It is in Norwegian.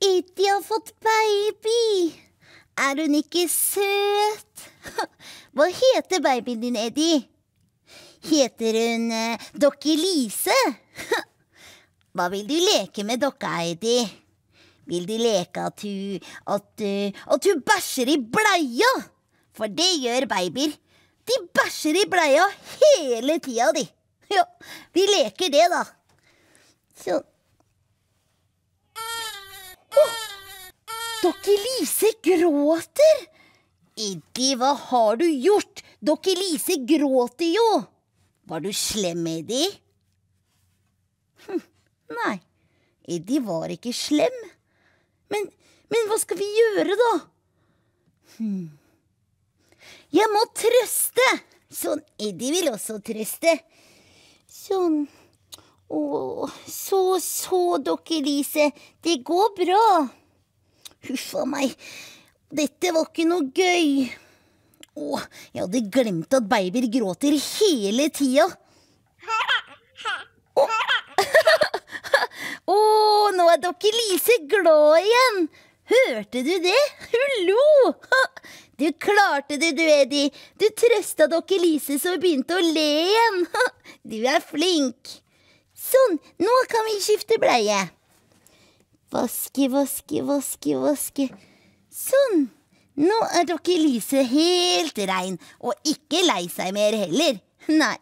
Iti har fått baby! Er hun ikke søt? Hva heter babyen din, Eddie? Heter hun eh, Dokke Lise? Hva vil du leke med dokka, Eddie? Vil du leke at hun at, eh, at hun bæsjer i bleia? For det gjør babyer. De bæsjer i bleia hele tida, de. Ja, vi leker det, da. Sånn. Dokke Lise gråter! Ikke hva har du gjort? Dokke Lise gråter jo! Var du slem med Eddie? Hm, nei, Eddie var ikke slem. Men, men hva skal vi gjøre, da? Hm. Jeg må trøste! Sånn, Eddie vil også trøste. Sånn. Å, så, så, Dokke Lise, det går bra. Huff a meg, dette var ikke noe gøy. Å, jeg hadde glemt at babyer gråter hele tida. Å, nå er dere Lise glad igjen! Hørte du det? Hun lo! Du klarte det, du, Eddie. Du trøsta dere Lise, så hun begynte å le igjen. Du er flink. Sånn, nå kan vi skifte bleie. Vaske, vaske, vaske, vaske. Sånn. Nå er dere Lise helt rein, og ikke lei seg mer heller. Nei.